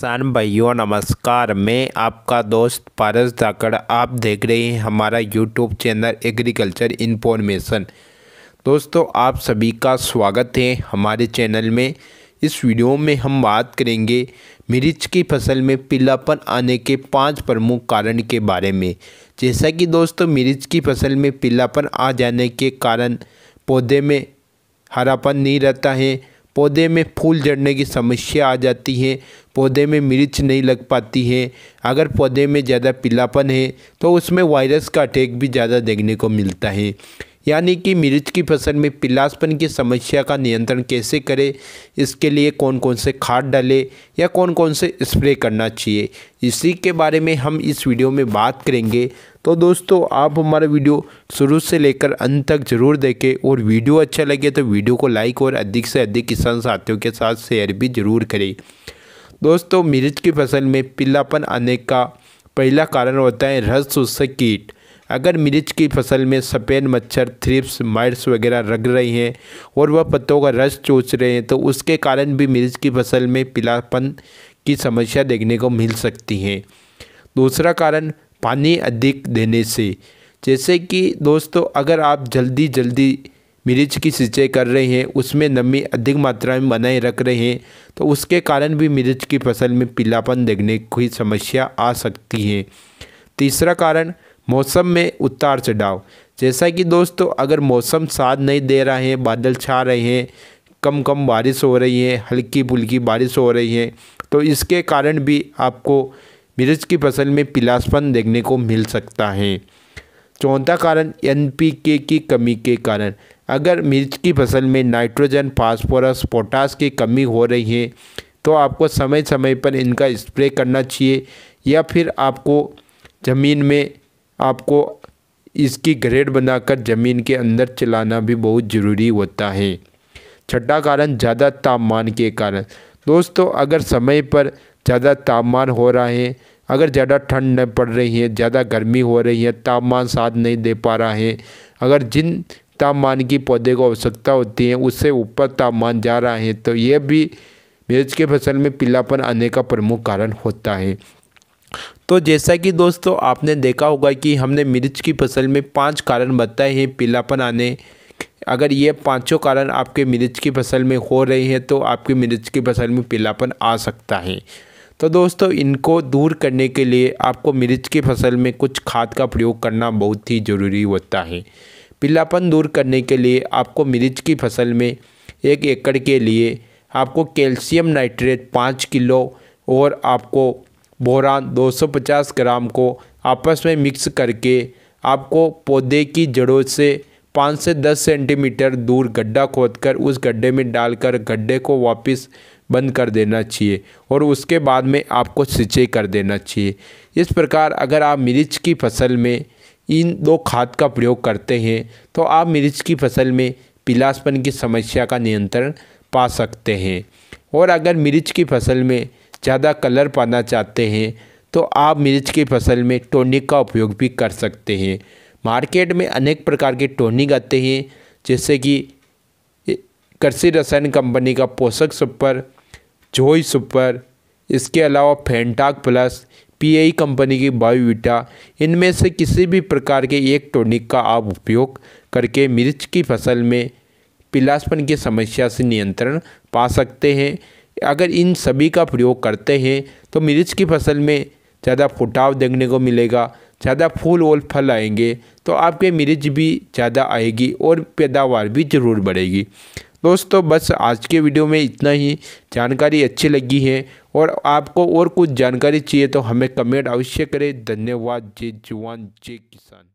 किसान भाइयों नमस्कार मैं आपका दोस्त पारस धाकड़ आप देख रहे हैं हमारा यूट्यूब चैनल एग्रीकल्चर इन्फॉर्मेशन दोस्तों आप सभी का स्वागत है हमारे चैनल में इस वीडियो में हम बात करेंगे मिर्च की फसल में पीलापन आने के पांच प्रमुख कारण के बारे में जैसा कि दोस्तों मिर्च की फसल में पीलापन आ जाने के कारण पौधे में हरापन नहीं रहता है पौधे में फूल जड़ने की समस्या आ जाती है पौधे में मिर्च नहीं लग पाती है अगर पौधे में ज़्यादा पीलापन है तो उसमें वायरस का अटैक भी ज़्यादा देखने को मिलता है यानी कि मिर्च की फसल में पिलासपन की समस्या का नियंत्रण कैसे करें इसके लिए कौन कौन से खाद डालें या कौन कौन से स्प्रे करना चाहिए इसी के बारे में हम इस वीडियो में बात करेंगे तो दोस्तों आप हमारा वीडियो शुरू से लेकर अंत तक ज़रूर देखें और वीडियो अच्छा लगे तो वीडियो को लाइक और अधिक से अधिक किसान साथियों के साथ शेयर भी ज़रूर करें दोस्तों मिर्च की फसल में पीलापन आने का पहला कारण होता है रस चूसक कीट अगर मिर्च की फसल में सफ़ेद मच्छर थ्रिप्स माइट्स वगैरह रग रहे हैं और वह पत्तों का रस चूस रहे हैं तो उसके कारण भी मिर्च की फसल में पीलापन की समस्या देखने को मिल सकती है दूसरा कारण पानी अधिक देने से जैसे कि दोस्तों अगर आप जल्दी जल्दी मिर्च की सिंचाई कर रहे हैं उसमें नमी अधिक मात्रा में बनाए रख रहे हैं तो उसके कारण भी मिर्च की फसल में पीलापन देखने की समस्या आ सकती है तीसरा कारण मौसम में उतार चढ़ाव जैसा कि दोस्तों अगर मौसम साथ नहीं दे रहा है बादल छा रहे हैं कम कम बारिश हो रही है हल्की फुल्की बारिश हो रही है तो इसके कारण भी आपको मिर्च की फसल में पिलासपन देखने को मिल सकता है चौथा कारण एनपीके की कमी के कारण अगर मिर्च की फसल में नाइट्रोजन फास्फोरस पोटास की कमी हो रही है तो आपको समय समय पर इनका स्प्रे करना चाहिए या फिर आपको ज़मीन में आपको इसकी ग्रेड बनाकर ज़मीन के अंदर चलाना भी बहुत ज़रूरी होता है छठा कारण ज़्यादा तापमान के कारण दोस्तों अगर समय पर ज़्यादा तापमान हो रहा है अगर ज़्यादा ठंड पड़ रही है ज़्यादा गर्मी हो रही है तापमान साथ नहीं दे पा रहा है अगर जिन तापमान की पौधे को आवश्यकता होती है उससे ऊपर तापमान जा रहा है तो यह भी मिर्च के फसल में पीलापन आने का प्रमुख कारण होता है तो जैसा कि दोस्तों आपने देखा होगा कि हमने मिर्च की फसल में पाँच कारण बताए हैं पीलापन आने अगर ये पांचों कारण आपके मिर्च की फसल में हो रहे हैं तो आपकी मिर्च की फसल में पीलापन आ सकता है तो दोस्तों इनको दूर करने के लिए आपको मिर्च की फसल में कुछ खाद का प्रयोग करना बहुत ही ज़रूरी होता है पीलापन दूर करने के लिए आपको मिर्च की फसल में एक एकड़ के लिए आपको कैल्शियम नाइट्रेट पाँच किलो और आपको बोरान 250 ग्राम को आपस में मिक्स करके आपको पौधे की जड़ों से पाँच से दस सेंटीमीटर दूर गड्ढा खोदकर उस गड्ढे में डालकर गड्ढे को वापस बंद कर देना चाहिए और उसके बाद में आपको सिंचाई कर देना चाहिए इस प्रकार अगर आप मिर्च की फसल में इन दो खाद का प्रयोग करते हैं तो आप मिर्च की फसल में पिलासपन की समस्या का नियंत्रण पा सकते हैं और अगर मिर्च की फसल में ज़्यादा कलर पाना चाहते हैं तो आप मिर्च की फसल में टोनिक का उपयोग भी कर सकते हैं मार्केट में अनेक प्रकार के टोनिक आते हैं जैसे कि कृषि रसायन कंपनी का पोषक सुपर जोई सुपर इसके अलावा फेंटाक प्लस पीएई कंपनी की बायोविटा इनमें से किसी भी प्रकार के एक टोनिक का आप उपयोग करके मिर्च की फसल में पिलासपन की समस्या से नियंत्रण पा सकते हैं अगर इन सभी का प्रयोग करते हैं तो मिर्च की फसल में ज़्यादा फुटाव देखने को मिलेगा ज़्यादा फूल और फल आएंगे तो आपके मिर्च भी ज़्यादा आएगी और पैदावार भी ज़रूर बढ़ेगी दोस्तों बस आज के वीडियो में इतना ही जानकारी अच्छी लगी है और आपको और कुछ जानकारी चाहिए तो हमें कमेंट अवश्य करें धन्यवाद जय जवान जय किसान